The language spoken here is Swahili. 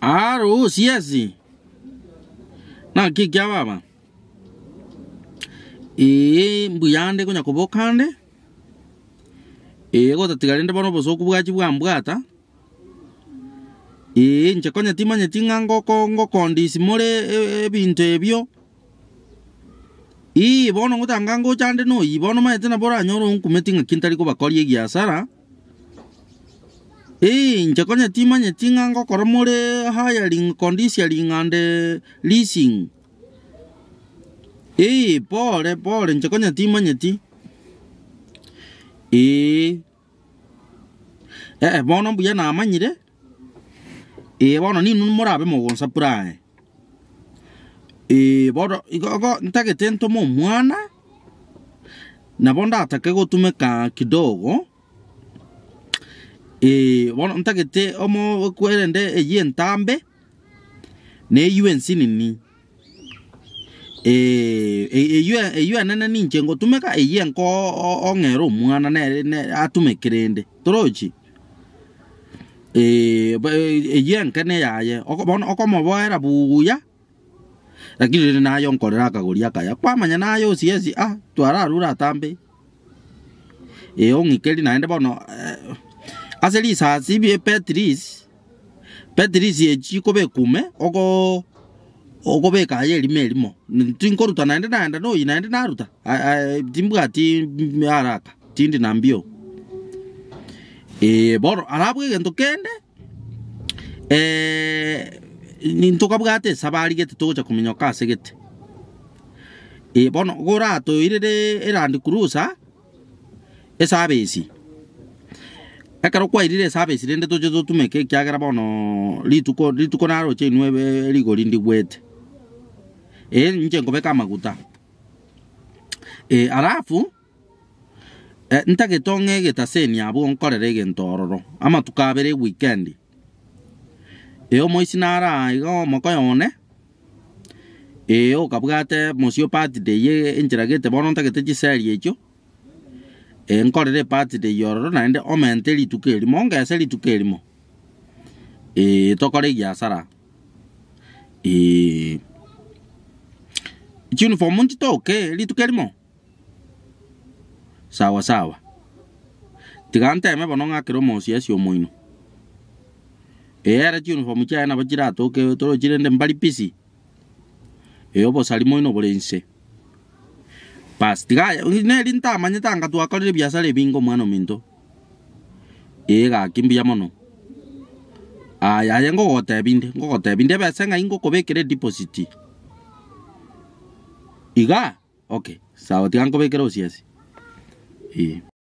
Ah, oh, siasi. Na kikia baba. Eh, mbuyande konya kobokande. Eh, ee, gotatigarende bono bosoku bwachi bwa mbwata. Eh, nche konya timanye tingango kongo kondisi mole e, e, ebintu ebyo. Ii bono ngotangango chande no, ibono maete na bora nyoro nkumeti ngakinta liko bakori egiasara. Ee, nchakanya tima nye tingango koramole haya ling kondisi lingande leasing. Ee, pole pole nchakanya tima nye ti. Ee. Eh, eh, bono mbuya namanyire amanyire. Ee, bono ninu nun morabe mo purae. Ee, bono igogo ntagete ntomo mwana. Na bonda atake gotumeka kidogo e bono ntagete omo okwerende eyi entambe na eywo ensi nini eywo enene ninche ngotumeka eyi enko ong'era omwana nere atumekerende torochi eyi enke neyaye okomoboera buya lakini rĩrĩ nayo nkorera akagũri akaya kwamanya nayo osiesi ah twara rura tambe ĩ ũng'ikeri naende bono eh, aselisa sibi petris petris yeji kobe kume ogo okobeka aye elime elimo tinkoruta naende naenda noyi naende naruta timbwati mm, araka tindi nambio e, bono arabwa egento kende e, ntokabwate esabari gete togocha komenya ase gete e, bono goratoirere erandi kurusa esabesi ekero kwairire esabesi rende toche totumeke ekiagera bono lituko rituko naroche inwe rigo rindi bwete e nche nkobeka amaguta e arafu e, ntagetoong'a egetaseni abwo nkorere egento ororo amatuko abere weekend e omoisi nara iga omoko yone e okabwate musio party day encheragete bono ntagete chiserie ekio enkorera eh, epati reyoro naende omente rituko erimo ngese rituko erimo eh, tokore egiasara ee eh, chiuniform nchitoke rituko erimo sawa sawa tiga nteme bono ng'akere omosi ase omoino eere chiuniform chiaye nabo chiratoke torochire chirende mbari pisi obosari moino bore nse pasi tika neli ntamanye tanga twakorire biasara ebingo mwana ominto igakimbiya ee, mono aya aye ngogotebi nde ngogotebi nde ebese ng'ai ngokobekera edeposit iga okay sawa tiga nkobekera osiasi ee.